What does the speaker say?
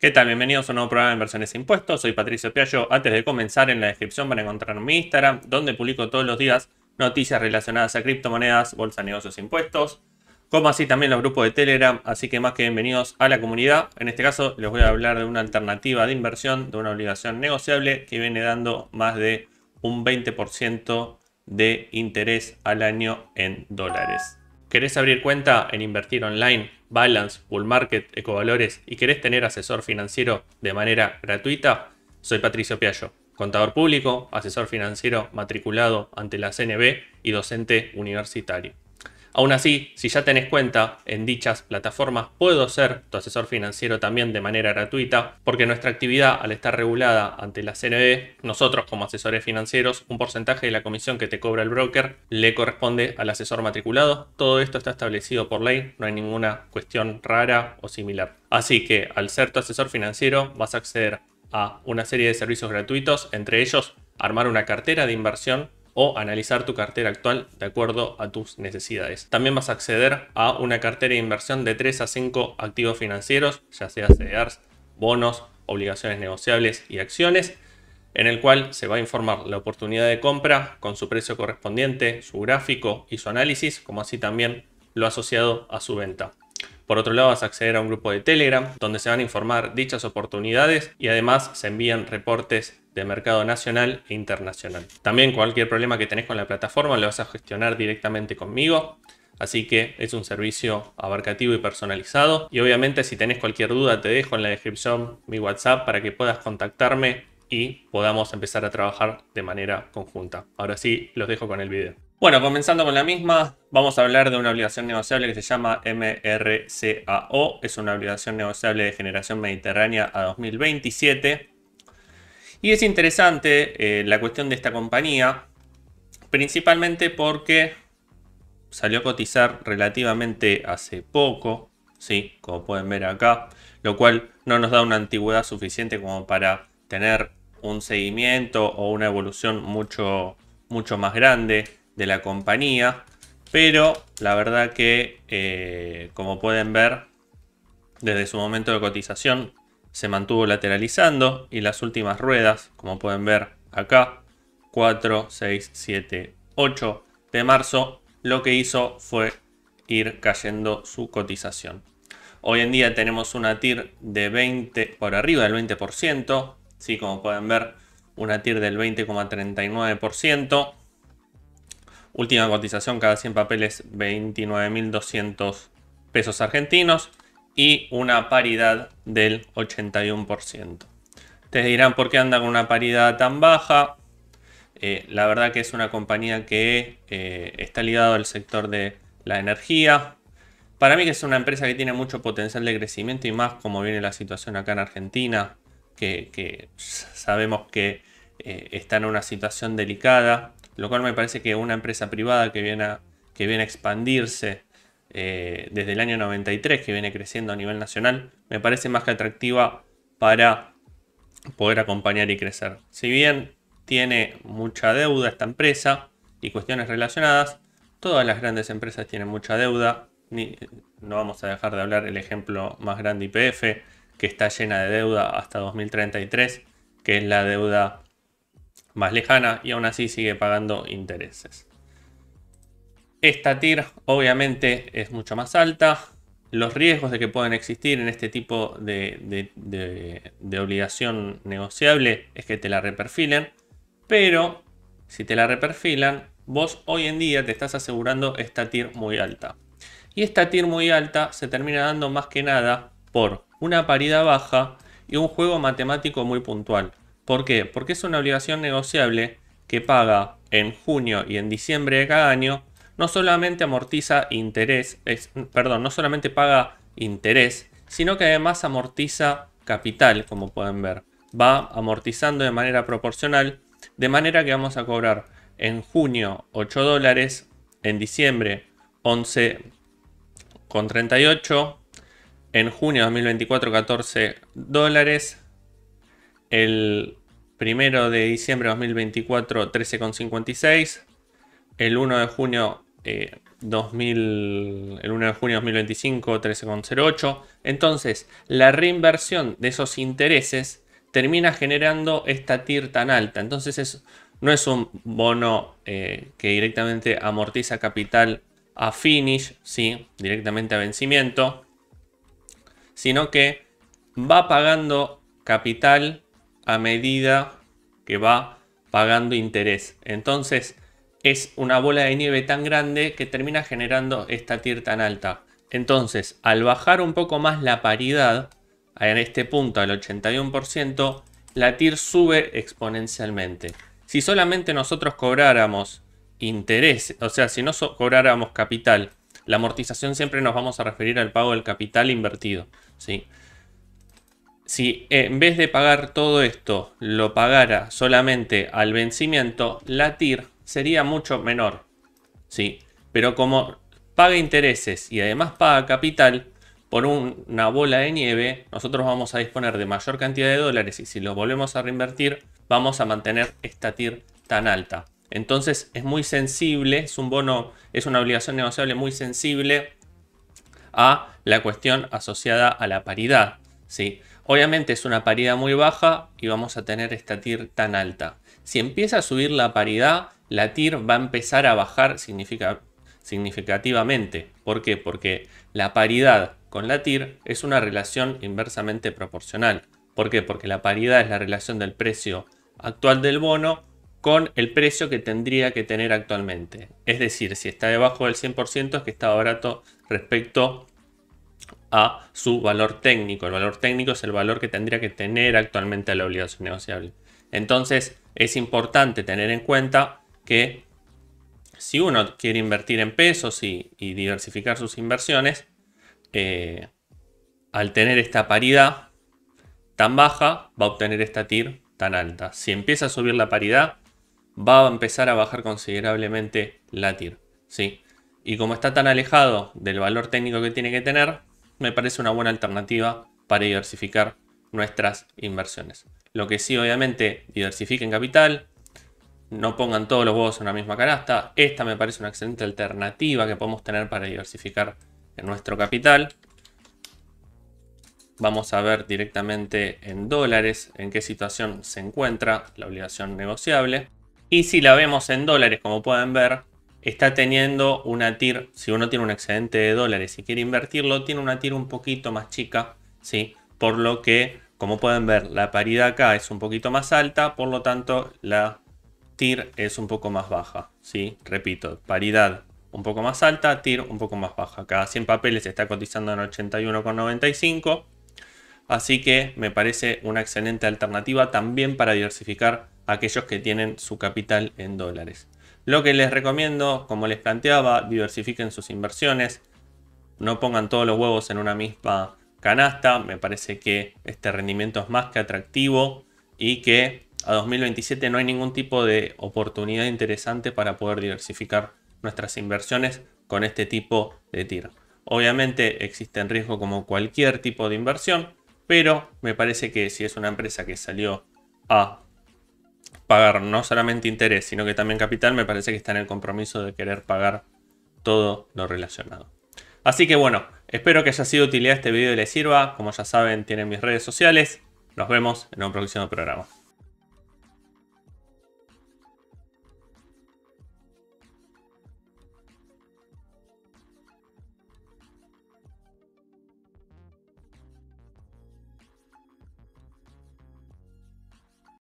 ¿Qué tal? Bienvenidos a un nuevo programa de Inversiones e Impuestos. Soy Patricio Piallo. Antes de comenzar, en la descripción van a encontrar mi Instagram, donde publico todos los días noticias relacionadas a criptomonedas, bolsa negocios e impuestos, como así también los grupos de Telegram. Así que más que bienvenidos a la comunidad. En este caso, les voy a hablar de una alternativa de inversión, de una obligación negociable que viene dando más de un 20% de interés al año en dólares. ¿Querés abrir cuenta en Invertir Online, Balance, Bull Market, Ecovalores y querés tener asesor financiero de manera gratuita? Soy Patricio Piallo, contador público, asesor financiero matriculado ante la CNB y docente universitario. Aún así, si ya tenés cuenta en dichas plataformas, puedo ser tu asesor financiero también de manera gratuita, porque nuestra actividad al estar regulada ante la CNE, nosotros como asesores financieros, un porcentaje de la comisión que te cobra el broker le corresponde al asesor matriculado. Todo esto está establecido por ley, no hay ninguna cuestión rara o similar. Así que al ser tu asesor financiero vas a acceder a una serie de servicios gratuitos, entre ellos armar una cartera de inversión o analizar tu cartera actual de acuerdo a tus necesidades. También vas a acceder a una cartera de inversión de 3 a 5 activos financieros, ya sea CDRs, e bonos, obligaciones negociables y acciones, en el cual se va a informar la oportunidad de compra con su precio correspondiente, su gráfico y su análisis, como así también lo asociado a su venta. Por otro lado, vas a acceder a un grupo de Telegram donde se van a informar dichas oportunidades y además se envían reportes de mercado nacional e internacional. También cualquier problema que tenés con la plataforma lo vas a gestionar directamente conmigo. Así que es un servicio abarcativo y personalizado. Y obviamente si tenés cualquier duda te dejo en la descripción mi WhatsApp para que puedas contactarme y podamos empezar a trabajar de manera conjunta. Ahora sí, los dejo con el video. Bueno, comenzando con la misma, vamos a hablar de una obligación negociable que se llama MRCAO. Es una obligación negociable de generación mediterránea a 2027. Y es interesante eh, la cuestión de esta compañía, principalmente porque salió a cotizar relativamente hace poco, ¿sí? como pueden ver acá, lo cual no nos da una antigüedad suficiente como para tener un seguimiento o una evolución mucho, mucho más grande de la compañía. Pero la verdad que, eh, como pueden ver, desde su momento de cotización se mantuvo lateralizando y las últimas ruedas, como pueden ver acá, 4, 6, 7, 8 de marzo, lo que hizo fue ir cayendo su cotización. Hoy en día tenemos una TIR de 20 por arriba del 20%, ¿sí? como pueden ver, una TIR del 20,39%. Última cotización cada 100 papeles 29.200 pesos argentinos y una paridad del 81%. Ustedes dirán por qué anda con una paridad tan baja. Eh, la verdad que es una compañía que eh, está ligada al sector de la energía. Para mí que es una empresa que tiene mucho potencial de crecimiento y más como viene la situación acá en Argentina, que, sabemos que eh, está en una situación delicada lo cual me parece que una empresa privada que viene a, que viene expandirse eh, desde el año 93, que viene creciendo a nivel nacional, me parece más que atractiva para poder acompañar y crecer. Si bien tiene mucha deuda esta empresa y cuestiones relacionadas, todas las grandes empresas tienen mucha deuda. no vamos a dejar de hablar el ejemplo más grande IPF, que está llena de deuda hasta 2033, que es la deuda más lejana y aún así sigue pagando intereses. Esta TIR obviamente es mucho más alta. Los riesgos de que puedan existir en este tipo de, de obligación negociable es que te la reperfilen. Pero si te la reperfilan, vos hoy en día te estás asegurando esta TIR muy alta. Y esta TIR muy alta se termina dando más que nada por una paridad baja y un juego matemático muy puntual. ¿Por qué? Porque es una obligación negociable que paga en junio y en diciembre de cada año. No solamente amortiza interés, perdón, no solamente paga interés, sino que además amortiza capital, como pueden ver. Va amortizando de manera proporcional, de manera que vamos a cobrar en junio 8 dólares, en diciembre 11,38, con en junio 2024 14 dólares, el 1 de diciembre de 2024 13,56, el 1 de junio 2000, eh, el 1 de junio 2025 13,08. Entonces, la reinversión de esos intereses termina generando esta TIR tan alta. Entonces, no es un bono eh, que directamente amortiza capital a finish, ¿sí? directamente a vencimiento, sino que va pagando capital a medida que va pagando interés. Entonces es una bola de nieve tan grande que termina generando esta TIR tan alta. Entonces, al bajar un poco más la paridad, en este punto al 81%, la TIR sube exponencialmente. Si solamente nosotros cobráramos interés, o sea, si no cobráramos capital, la amortización siempre nos vamos a referir al pago del capital invertido. ¿sí? si en vez de pagar todo esto lo pagara solamente al vencimiento, la TIR sería mucho menor. ¿sí? Pero como paga intereses y además paga capital por una bola de nieve, nosotros vamos a disponer de mayor cantidad de dólares y si lo volvemos a reinvertir, vamos a mantener esta TIR tan alta. Entonces es muy sensible, es un bono, es una obligación negociable muy sensible a la cuestión asociada a la paridad ¿sí? Obviamente es una paridad muy baja y vamos a tener esta TIR tan alta. Si empieza a subir la paridad, la TIR va a empezar a bajar significativamente. ¿Por qué? Porque la paridad con la TIR es una relación inversamente proporcional. ¿Por qué? Porque la paridad es la relación del precio actual del bono con el precio que tendría que tener actualmente. Es decir, si está debajo del 100% es que está barato respecto a su valor técnico. El valor técnico es el valor que tendría que tener actualmente la obligación negociable. Entonces es importante tener en cuenta que si uno quiere invertir en pesos y, diversificar sus inversiones, eh, al tener esta paridad tan baja, va a obtener esta TIR tan alta. Si empieza a subir la paridad, va a empezar a bajar considerablemente la TIR. ¿sí? Y como está tan alejado del valor técnico que tiene que tener, me parece una buena alternativa para diversificar nuestras inversiones. Lo que sí, obviamente, diversifiquen capital, no pongan todos los huevos en una misma canasta. Esta me parece una excelente alternativa que podemos tener para diversificar en nuestro capital. Vamos a ver directamente en dólares en qué situación se encuentra la obligación negociable. Y si la vemos en dólares, como pueden ver, está teniendo una TIR, si uno tiene un excedente de dólares y quiere invertirlo, tiene una TIR un poquito más chica, ¿sí? Por lo que, como pueden ver, la paridad acá es un poquito más alta, por lo tanto la TIR es un poco más baja, ¿sí? Repito, paridad un poco más alta, TIR un poco más baja. Cada 100 papeles está cotizando en 81,95, así que me parece una excelente alternativa también para diversificar aquellos que tienen su capital en dólares. Lo que les recomiendo, como les planteaba, diversifiquen sus inversiones. No pongan todos los huevos en una misma canasta. Me parece que este rendimiento es más que atractivo y que a 2027 no hay ningún tipo de oportunidad interesante para poder diversificar nuestras inversiones con este tipo de tiro. Obviamente existe existen riesgo como cualquier tipo de inversión, pero me parece que si es una empresa que salió a pagar no solamente interés, sino que también capital, me parece que está en el compromiso de querer pagar todo lo relacionado. Así que bueno, espero que haya sido de utilidad este video y les sirva. Como ya saben, tienen mis redes sociales. Nos vemos en un próximo programa.